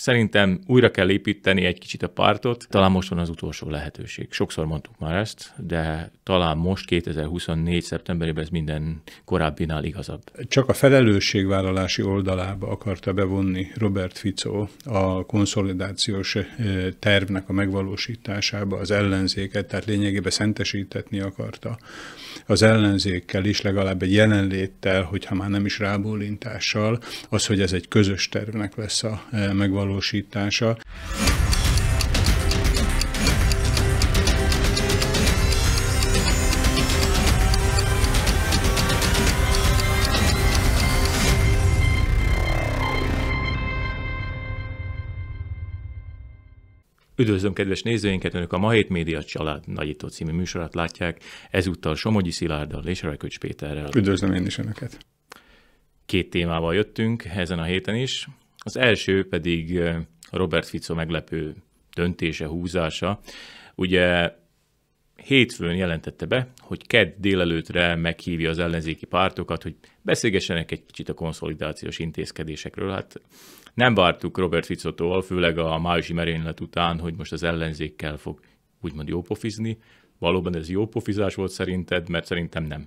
Szerintem újra kell építeni egy kicsit a pártot, talán most van az utolsó lehetőség. Sokszor mondtuk már ezt, de talán most 2024. szeptemberében ez minden korábbinál igazabb. Csak a felelősségvállalási oldalába akarta bevonni Robert Fico a konszolidációs eh, tervnek a megvalósításába az ellenzéket, tehát lényegében szentesítetni akarta az ellenzékkel is, legalább egy jelenléttel, hogyha már nem is rábólintással, az, hogy ez egy közös tervnek lesz a eh, megvalósítása megvalósítása. Üdvözlöm kedves nézőinket, önök a Ma Hét Média Család nagyító című műsorát látják, ezúttal Somogyi Szilárddal és Rajköcs Péterrel. Üdvözlöm én is önöket. Két témával jöttünk ezen a héten is. Az első pedig Robert Fico meglepő döntése, húzása. Ugye hétfőn jelentette be, hogy kedd délelőtre meghívja az ellenzéki pártokat, hogy beszélgessenek egy kicsit a konszolidációs intézkedésekről. Hát nem vártuk Robert Ficotól, főleg a májusi merénylet után, hogy most az ellenzékkel fog úgymond jópofizni. Valóban ez jópofizás volt szerinted, mert szerintem nem.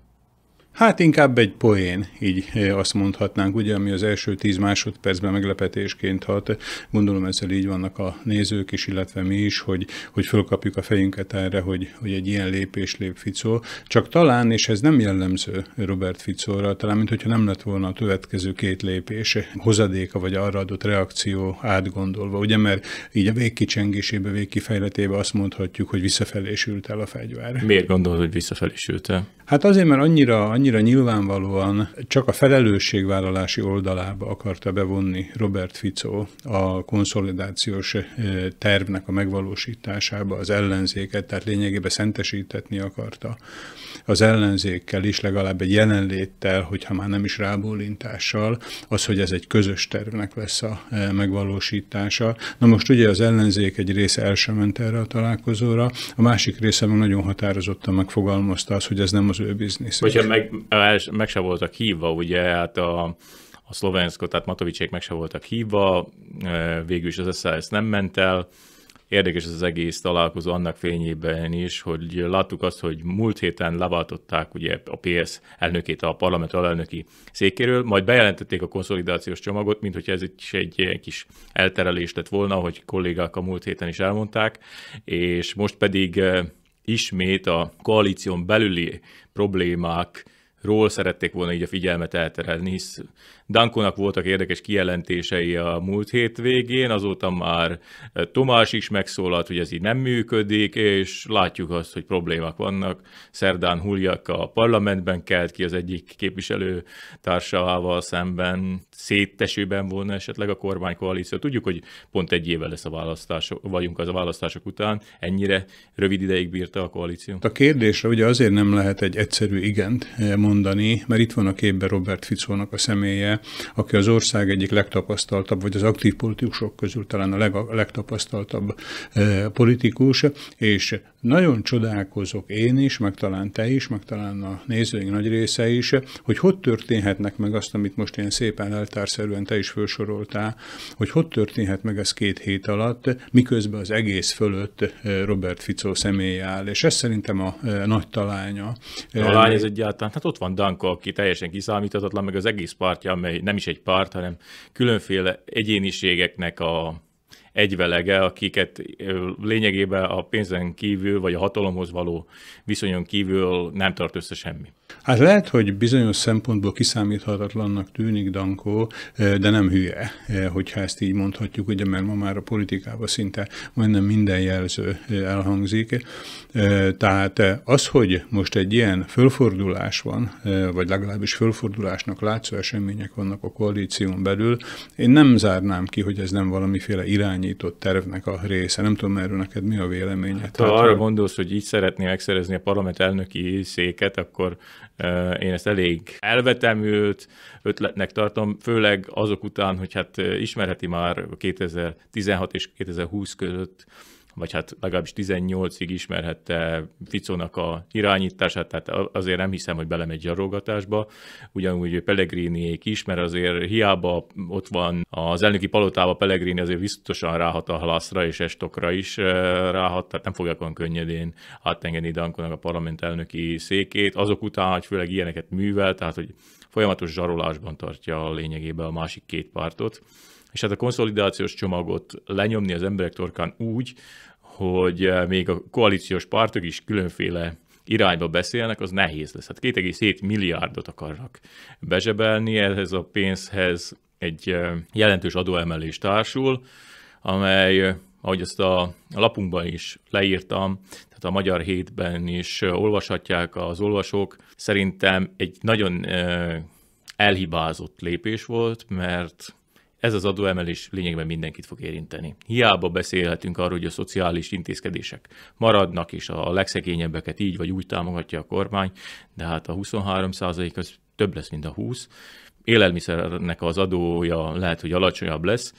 Hát inkább egy poén, így azt mondhatnánk, ugye, ami az első tíz másodpercben meglepetésként hat. Gondolom ezzel így vannak a nézők is, illetve mi is, hogy, hogy fölkapjuk a fejünket erre, hogy, hogy egy ilyen lépés lép Ficó. Csak talán, és ez nem jellemző Robert Ficóra, talán mint hogyha nem lett volna a következő két lépés hozadéka, vagy arra adott reakció átgondolva. Ugye, mert így a végkicsengésébe, végkifejletébe azt mondhatjuk, hogy visszafelé el a fegyver. Miért gondolod, hogy visszafelé el? Hát azért, mert annyira, annyira annyira nyilvánvalóan csak a felelősségvállalási oldalába akarta bevonni Robert Fico a konszolidációs eh, tervnek a megvalósításába az ellenzéket, tehát lényegében szentesítetni akarta az ellenzékkel is, legalább egy jelenléttel, hogyha már nem is rábólintással, az, hogy ez egy közös tervnek lesz a eh, megvalósítása. Na most ugye az ellenzék egy része el sem ment erre a találkozóra, a másik része meg nagyon határozottan megfogalmazta azt, hogy ez nem az ő biznisz. Hogyha meg, meg se voltak hívva, ugye hát a, a szlovenszkot, tehát Matovicsék meg se voltak hívva, e, végül is az SZSZ nem ment el. Érdekes az egész találkozó annak fényében is, hogy láttuk azt, hogy múlt héten leváltották ugye a PS elnökét a parlament alelnöki székéről, majd bejelentették a konszolidációs csomagot, mint hogy ez is egy kis elterelés lett volna, hogy kollégák a múlt héten is elmondták, és most pedig e, ismét a koalíción belüli problémák ról szerették volna így a figyelmet elterelni, hisz Dankonak voltak érdekes kijelentései a múlt hét végén, azóta már Tomás is megszólalt, hogy ez így nem működik, és látjuk azt, hogy problémák vannak. Szerdán Huljak a parlamentben kelt ki az egyik képviselő társával szemben, széttesőben volna esetleg a kormánykoalíció. Tudjuk, hogy pont egy évvel lesz a választás, vagyunk az a választások után, ennyire rövid ideig bírta a koalíció. A kérdésre ugye azért nem lehet egy egyszerű igent eh, mondani, mondani, mert itt van a képben Robert Ficónak a személye, aki az ország egyik legtapasztaltabb, vagy az aktív politikusok közül talán a leg, legtapasztaltabb eh, politikus, és nagyon csodálkozok én is, meg talán te is, meg talán a nézőink nagy része is, hogy hogy történhetnek meg azt, amit most én szépen eltárszerűen te is felsoroltál, hogy hogy történhet meg ez két hét alatt, miközben az egész fölött eh, Robert Ficó személye áll, és ez szerintem a eh, nagy talánya. A lány ez egyáltalán, hát ott van Danko, aki teljesen kiszámíthatatlan, meg az egész partja, amely nem is egy part, hanem különféle egyéniségeknek a egyvelege, akiket lényegében a pénzen kívül, vagy a hatalomhoz való viszonyon kívül nem tart össze semmi. Hát lehet, hogy bizonyos szempontból kiszámíthatatlannak tűnik Dankó, eh, de nem hülye, eh, hogyha ezt így mondhatjuk, ugye, mert ma már a politikában szinte majdnem minden jelző eh, elhangzik. Tehát az, hogy most egy ilyen fölfordulás van, vagy legalábbis fölfordulásnak látszó események vannak a koalíción belül, én nem zárnám ki, hogy ez nem valamiféle irányított tervnek a része. Nem tudom, erről neked mi a véleményed. Hát, ha Tehát, arra gondolsz, hogy így szeretné megszerezni a parlament elnöki széket, akkor én ezt elég elvetemült ötletnek tartom, főleg azok után, hogy hát ismerheti már 2016 és 2020 között vagy hát legalábbis 18-ig ismerhette Ficónak a irányítását, tehát azért nem hiszem, hogy belemegy zsarolgatásba. Ugyanúgy Pellegriniék is, mert azért hiába ott van az elnöki palotába Pellegrini azért biztosan ráhat a halászra és estokra is eh, ráhat, tehát nem fogják olyan könnyedén átengedni Dankonak a parlament elnöki székét. Azok után, hogy főleg ilyeneket művel, tehát hogy folyamatos zsarolásban tartja lényegében a másik két pártot és hát a konszolidációs csomagot lenyomni az emberek torkán úgy, hogy eh, még a koalíciós pártok is különféle irányba beszélnek, az nehéz lesz. Hát 2,7 milliárdot akarnak bezsebelni ehhez a pénzhez egy eh, jelentős adóemelés társul, amely, eh, ahogy ezt a lapunkban is leírtam, tehát a Magyar Hétben is olvashatják az olvasók, szerintem egy nagyon elhibázott lépés volt, mert ez az adóemelés lényegben mindenkit fog érinteni. Hiába beszélhetünk arról, hogy a szociális intézkedések maradnak, és a legszegényebbeket így vagy úgy támogatja a kormány, de hát a 23 az több lesz, mint a 20. Élelmiszernek az adója lehet, hogy alacsonyabb lesz,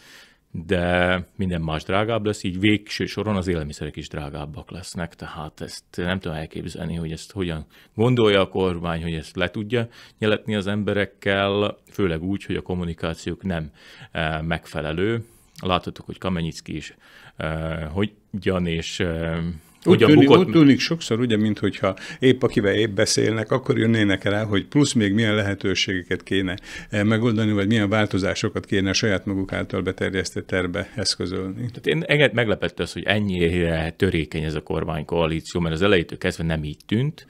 de minden más drágább lesz, így végső soron az élelmiszerek is drágábbak lesznek, tehát ezt nem tudom elképzelni, hogy ezt hogyan gondolja a kormány, hogy ezt le tudja nyeletni az emberekkel, főleg úgy, hogy a kommunikációk nem eh, megfelelő. Láthatok, hogy Kamenyicki is eh, hogyan és eh, úgy, tűnik, bukott... úgy tűnik sokszor, ugye, mint hogyha épp akivel épp beszélnek, akkor jönnének rá, hogy plusz még milyen lehetőségeket kéne eh, megoldani, vagy milyen változásokat kéne a saját maguk által beterjesztett terbe eszközölni. Tehát én engem meglepett az, hogy ennyire törékeny ez a kormánykoalíció, mert az elejétől kezdve nem így tűnt.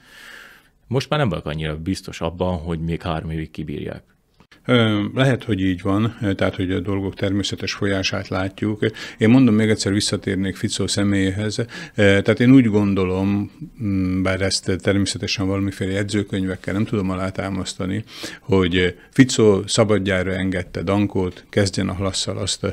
Most már nem vagyok annyira biztos abban, hogy még három évig kibírják. Lehet, hogy így van, tehát, hogy a dolgok természetes folyását látjuk. Én mondom, még egyszer visszatérnék Ficó személyéhez. Tehát én úgy gondolom, mm, bár ezt természetesen valamiféle jegyzőkönyvekkel nem tudom alátámasztani, hogy Ficó szabadjára engedte Dankót, kezdjen a halasszal azt,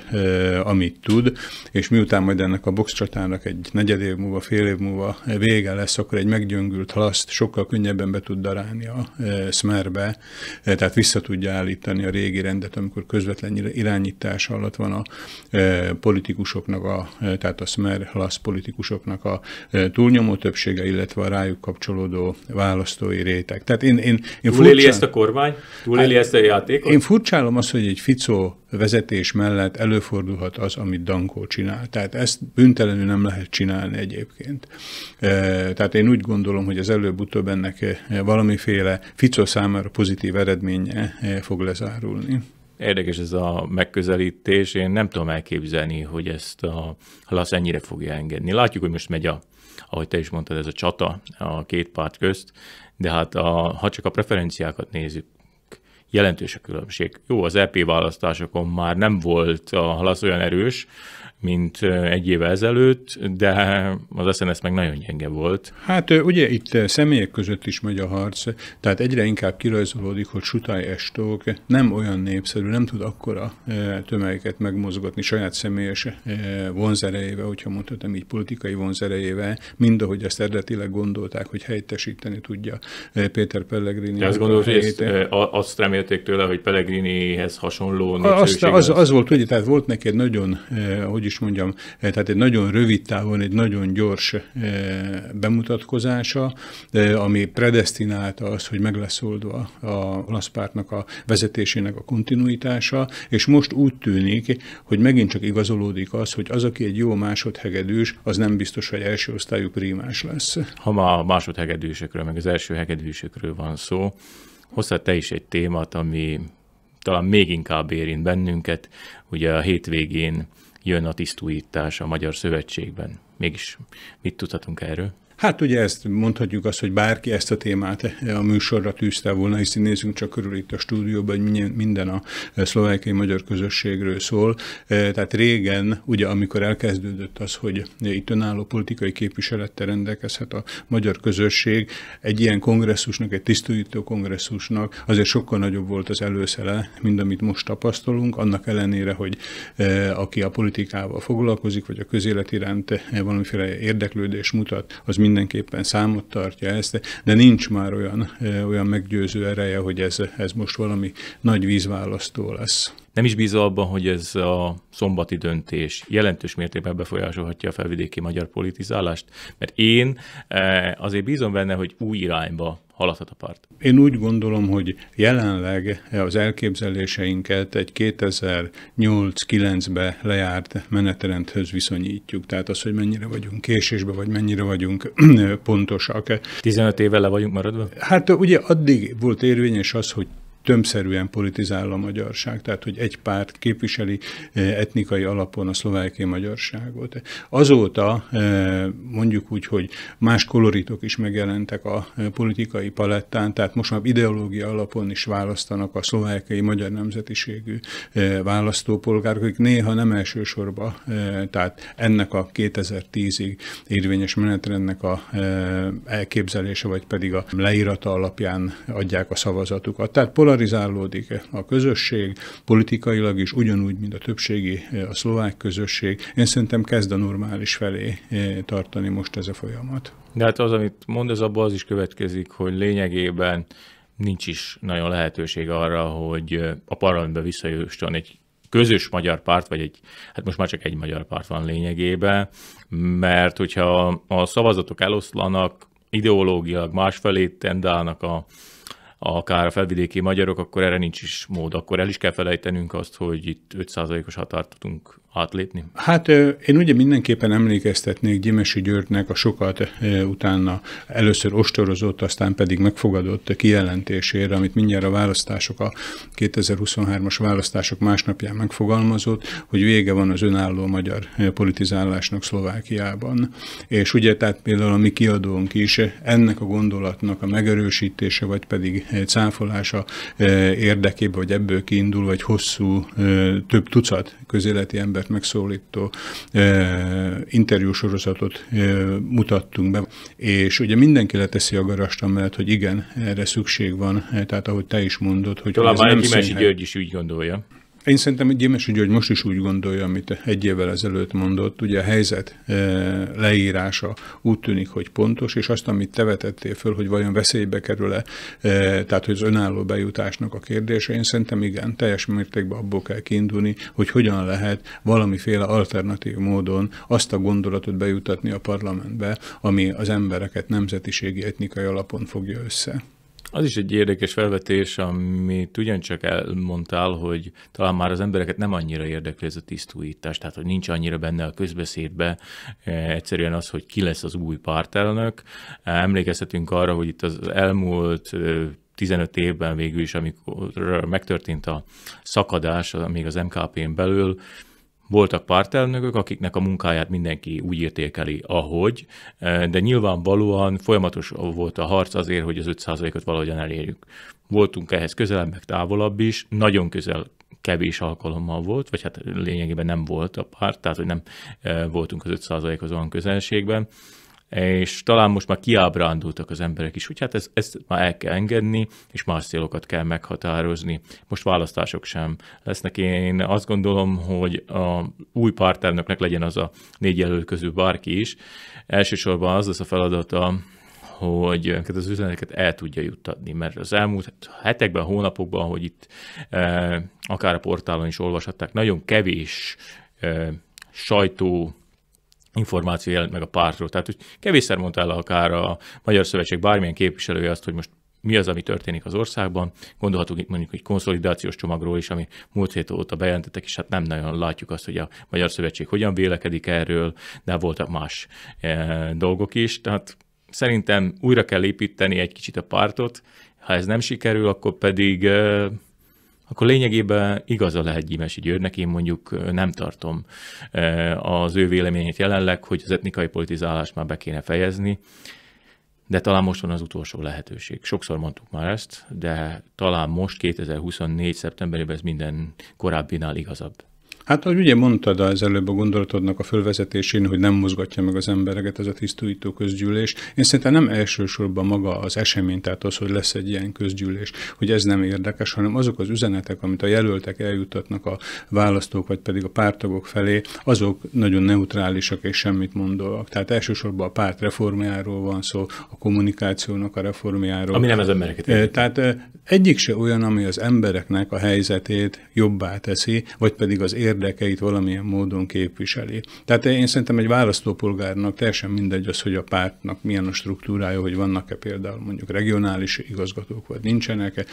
amit tud, és miután majd ennek a boxcsatának egy negyed év múlva, fél év múlva vége lesz, akkor egy meggyöngült halaszt sokkal könnyebben be tud darálni a szmerbe, tehát vissza tudja állítani meghosszabbítani a régi rendet, amikor közvetlen irányítás alatt van a e, politikusoknak, a, e, tehát a Smer Lasz politikusoknak a e, túlnyomó többsége, illetve a rájuk kapcsolódó választói réteg. Tehát én, én, én túléli ezt a kormány? Túléli hát, ezt a játékot? Én furcsálom azt, hogy egy Ficó vezetés mellett előfordulhat az, amit Dankó csinál. Tehát ezt büntelenül nem lehet csinálni egyébként. E, tehát én úgy gondolom, hogy az előbb-utóbb ennek e, valamiféle Ficó számára pozitív eredménye fog lesz lezárulni. Érdekes ez a megközelítés, én nem tudom elképzelni, hogy ezt a Halász ennyire fogja engedni. Látjuk, hogy most megy a, ahogy te is mondtad, ez a csata a két párt közt, de hát a, ha csak a preferenciákat nézzük, jelentős a különbség. Jó, az EP választásokon már nem volt a Halász olyan erős, mint egy évvel ezelőtt, de az SNS meg nagyon gyenge volt. Hát ugye itt személyek között is megy a harc, tehát egyre inkább kirajzolódik, hogy Sutály Estók nem olyan népszerű, nem tud akkora tömegeket megmozgatni saját személyes vonzerejével, hogyha mondhatom így politikai vonzerejével, mind ahogy ezt eredetileg gondolták, hogy helyettesíteni tudja Péter Pellegrini. De azt gondolod, hogy ezt, azt remélték tőle, hogy Pellegrinihez hasonló népszerűség? Azt, az, az, az volt, ugye, tehát volt neked nagyon, hogy is is mondjam, eh, tehát egy nagyon rövid távon, egy nagyon gyors eh, bemutatkozása, eh, ami predestinálta az, hogy meg lesz oldva a olasz pártnak a vezetésének a kontinuitása, és most úgy tűnik, hogy megint csak igazolódik az, hogy az, aki egy jó másodhegedűs, az nem biztos, hogy első osztályú primás lesz. Ha ma a másodhegedűsökről, meg az első hegedűsökről van szó, hozzá te is egy témát, ami talán még inkább érint bennünket. Ugye a hétvégén jön a tisztújítás a Magyar Szövetségben. Mégis mit tudhatunk erről? Hát ugye ezt mondhatjuk azt, hogy bárki ezt a témát a műsorra tűzte volna, hiszen nézzünk csak körül itt a stúdióban, hogy minden a szlovákiai magyar közösségről szól. E, tehát régen, ugye amikor elkezdődött az, hogy itt önálló politikai képviselettel rendelkezhet a magyar közösség, egy ilyen kongresszusnak, egy tisztújító kongresszusnak azért sokkal nagyobb volt az előszele, mint amit most tapasztalunk, annak ellenére, hogy e, aki a politikával foglalkozik, vagy a közélet iránt e, valamiféle érdeklődés mutat, az mind mindenképpen számot tartja ezt, de nincs már olyan, olyan meggyőző ereje, hogy ez, ez most valami nagy vízválasztó lesz. Nem is bízol abban, hogy ez a szombati döntés jelentős mértékben befolyásolhatja a felvidéki magyar politizálást, mert én eh, azért bízom benne, hogy új irányba haladhat a párt. Én úgy gondolom, hogy jelenleg az elképzeléseinket egy 2008-9-be lejárt menetrendhöz viszonyítjuk. Tehát az, hogy mennyire vagyunk késésbe, vagy mennyire vagyunk pontosak. 15 évvel le vagyunk maradva? Hát ugye addig volt érvényes az, hogy tömszerűen politizál a magyarság, tehát hogy egy párt képviseli eh, etnikai alapon a szlovákiai magyarságot. Azóta eh, mondjuk úgy, hogy más koloritok is megjelentek a eh, politikai palettán, tehát most már ideológia alapon is választanak a szlovákiai magyar nemzetiségű választópolgárok, akik néha nem elsősorban, tehát ennek a 2010-ig érvényes menetrendnek a elképzelése, vagy pedig a leírata alapján adják a szavazatukat. Tehát polarizálódik a közösség, politikailag is ugyanúgy, mint a többségi eh, a szlovák közösség. Én szerintem kezd a normális felé eh, tartani most ez a folyamat. De hát az, amit mond, az abban az is következik, hogy lényegében nincs is nagyon lehetőség arra, hogy eh, a parlamentbe visszajusson egy közös magyar párt, vagy egy, hát most már csak egy magyar párt van lényegében, mert hogyha a szavazatok eloszlanak, ideológiak másfelé tendálnak a, akár a felvidéki magyarok, akkor erre nincs is mód. Akkor el is kell felejtenünk azt, hogy itt 5%-os határt tudunk átlépni. Hát én ugye mindenképpen emlékeztetnék Gyimesi Györgynek a sokat utána először ostorozott, aztán pedig megfogadott kijelentésére, amit mindjárt a választások, a 2023-as választások másnapján megfogalmazott, hogy vége van az önálló magyar politizálásnak Szlovákiában. És ugye tehát például a mi kiadónk is ennek a gondolatnak a megerősítése, vagy pedig cáfolása eh, érdekében, vagy ebből kiindul, vagy hosszú, eh, több tucat közéleti embert megszólító eh, interjúsorozatot mutattunk be. És ugye mindenki leteszi a garast amellett, hogy igen, erre szükség van, tehát ahogy te is mondod, hogy Talán ez nem Gyimesi György is úgy gondolja. Én szerintem Gyémesi György most is úgy gondolja, amit egy évvel ezelőtt mondott, ugye a helyzet e, leírása úgy tűnik, hogy pontos, és azt, amit te vetettél föl, hogy vajon veszélybe kerül-e, e, tehát hogy az önálló bejutásnak a kérdése, én szerintem igen, teljes mértékben abból kell kiindulni, hogy hogyan lehet valamiféle alternatív módon azt a gondolatot bejutatni a parlamentbe, ami az embereket nemzetiségi etnikai alapon fogja össze. Az is egy érdekes felvetés, amit ugyancsak elmondtál, hogy talán már az embereket nem annyira érdekli ez a tisztújítás, tehát hogy nincs annyira benne a közbeszédbe, eh, egyszerűen az, hogy ki lesz az új pártelnök. Eh, emlékezhetünk arra, hogy itt az elmúlt 15 eh, évben végül is, amikor megtörtént a szakadás még az MKP-n belül, voltak pártelnökök, akiknek a munkáját mindenki úgy értékeli, ahogy, eh, de nyilvánvalóan folyamatos volt a harc azért, hogy az 5%-ot valahogyan elérjük. Voltunk ehhez közelebb, meg távolabb is, nagyon közel kevés alkalommal volt, vagy hát lényegében nem volt a párt, tehát hogy nem eh, voltunk az 5%-hoz olyan közelségben és talán most már kiábrándultak az emberek is, hogy hát ez, ezt már el kell engedni, és más célokat kell meghatározni. Most választások sem lesznek. Én azt gondolom, hogy a új pártelnöknek legyen az a négy jelölt közül bárki is, elsősorban az lesz a feladata, hogy ezeket az üzeneteket el tudja juttatni, mert az elmúlt hetekben, hónapokban, hogy itt e, akár a portálon is olvashatták, nagyon kevés e, sajtó információ jelent meg a pártról. Tehát, hogy kevésszer mondta el akár a Magyar Szövetség bármilyen képviselője azt, hogy most mi az, ami történik az országban. Gondolhatunk itt mondjuk egy konszolidációs csomagról is, ami múlt hét óta bejelentettek, és hát nem nagyon látjuk azt, hogy a Magyar Szövetség hogyan vélekedik erről, de voltak más e, dolgok is. Tehát szerintem újra kell építeni egy kicsit a pártot, ha ez nem sikerül, akkor pedig e, akkor lényegében igaza lehet Gyimesi Györgynek, én mondjuk nem tartom az ő véleményét jelenleg, hogy az etnikai politizálást már be kéne fejezni, de talán most van az utolsó lehetőség. Sokszor mondtuk már ezt, de talán most 2024. szeptemberében ez minden korábbinál igazabb. Hát, ahogy ugye mondtad az előbb a gondolatodnak a fölvezetésén, hogy nem mozgatja meg az embereket ez a tisztújító közgyűlés. Én szerintem nem elsősorban maga az esemény, tehát az, hogy lesz egy ilyen közgyűlés, hogy ez nem érdekes, hanem azok az üzenetek, amit a jelöltek eljutatnak a választók, vagy pedig a pártagok felé, azok nagyon neutrálisak és semmit mondóak. Tehát elsősorban a párt reformjáról van szó, a kommunikációnak a reformjáról. Ami nem az embereket. Tehát egyik se olyan, ami az embereknek a helyzetét jobbá teszi, vagy pedig az érdekét érdekeit valamilyen módon képviseli. Tehát én szerintem egy választópolgárnak teljesen mindegy az, hogy a pártnak milyen a struktúrája, hogy vannak-e például mondjuk regionális igazgatók, vagy nincsenek-e,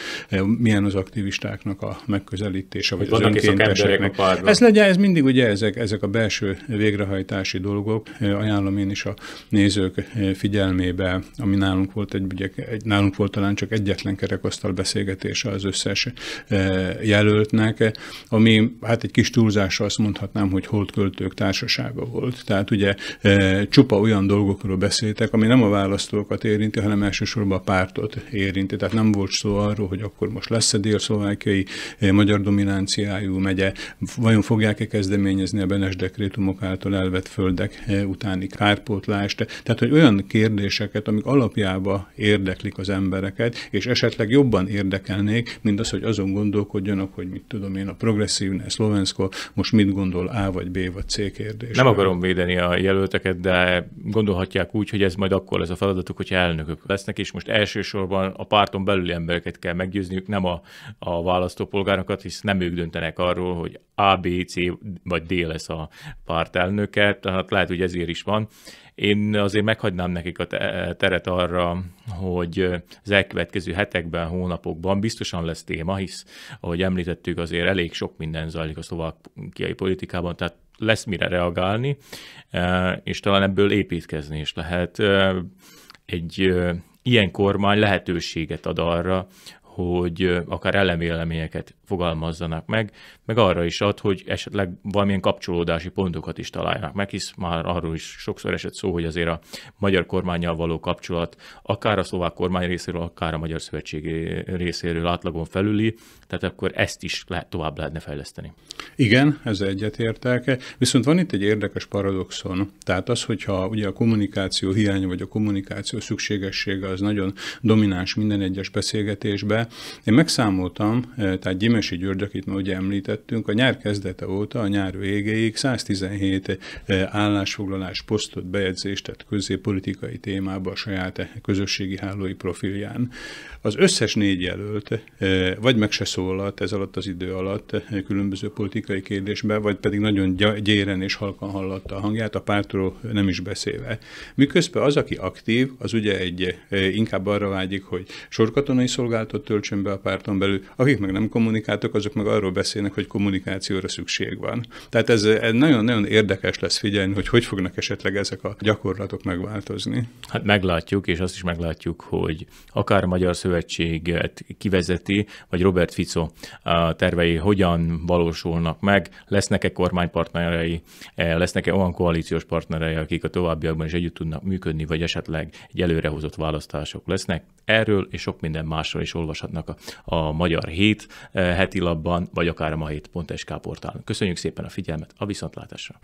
milyen az aktivistáknak a megközelítése, vagy hogy az önkénteseknek. Ez legyen, ez mindig ugye ezek, ezek a belső végrehajtási dolgok. Ajánlom én is a nézők figyelmébe, ami nálunk volt, egy, ugye, egy nálunk volt talán csak egyetlen kerekasztal beszélgetése az összes eh, jelöltnek, ami hát egy kis túl túlzással azt mondhatnám, hogy holdköltők társasága volt. Tehát ugye e, csupa olyan dolgokról beszéltek, ami nem a választókat érinti, hanem elsősorban a pártot érinti. Tehát nem volt szó arról, hogy akkor most lesz-e dél-szlovákiai e, magyar dominanciájú megye, vajon fogják-e kezdeményezni a Benes dekrétumok által elvett földek e, utáni kárpótlást. Tehát, hogy olyan kérdéseket, amik alapjába érdeklik az embereket, és esetleg jobban érdekelnék, mint az, hogy azon gondolkodjanak, hogy mit tudom én, a progresszív a szlovenszko most mit gondol A vagy B vagy C kérdés. Nem akarom védeni a jelölteket, de gondolhatják úgy, hogy ez majd akkor lesz a feladatuk, hogyha elnökök lesznek, és most elsősorban a párton belüli embereket kell meggyőzniük, nem a, a választópolgárokat, hisz nem ők döntenek arról, hogy ABC vagy D lesz a elnöke, tehát lehet, hogy ezért is van. Én azért meghagynám nekik a teret arra, hogy az elkövetkező hetekben, hónapokban biztosan lesz téma, hisz, ahogy említettük, azért elég sok minden zajlik a szlovákiai politikában, tehát lesz mire reagálni, e, és talán ebből építkezni is lehet. E, egy e, ilyen kormány lehetőséget ad arra, hogy akár ellenvéleményeket fogalmazzanak meg, meg arra is ad, hogy esetleg valamilyen kapcsolódási pontokat is találjanak meg, hisz már arról is sokszor esett szó, hogy azért a magyar kormányjal való kapcsolat, akár a szlovák kormány részéről, akár a magyar szövetség részéről átlagon felüli, tehát akkor ezt is lehet, tovább lehetne fejleszteni. Igen, ez egyetértek. Viszont van itt egy érdekes paradoxon. Tehát az, hogyha ugye a kommunikáció hiánya vagy a kommunikáció szükségessége az nagyon domináns minden egyes beszélgetésbe, én megszámoltam, eh, tehát Gyimesi György, akit ma ugye említettünk, a nyár kezdete óta, a nyár végéig 117 eh, állásfoglalás, posztot, bejegyzést tett közé politikai témába a saját eh, közösségi hálói profilján. Az összes négy jelölt vagy meg se szólalt ez alatt az idő alatt különböző politikai kérdésben, vagy pedig nagyon gyéren és halkan hallatta a hangját, a pártról nem is beszélve. Miközben az, aki aktív, az ugye egy inkább arra vágyik, hogy sorkatonai szolgáltat kölcsönbe a párton belül. Akik meg nem kommunikáltak, azok meg arról beszélnek, hogy kommunikációra szükség van. Tehát ez nagyon-nagyon érdekes lesz figyelni, hogy hogy fognak esetleg ezek a gyakorlatok megváltozni. Hát meglátjuk, és azt is meglátjuk, hogy akár a Magyar Szövetséget kivezeti, vagy Robert Fico tervei hogyan valósulnak meg, lesznek-e kormánypartnerei, e, lesznek-e olyan koalíciós partnerei, akik a továbbiakban is együtt tudnak működni, vagy esetleg egy előrehozott választások lesznek. Erről és sok minden másról is olvas olvashatnak a, a Magyar Hét eh, heti labban, vagy akár a ma 7.sk portálon. Köszönjük szépen a figyelmet, a viszontlátásra!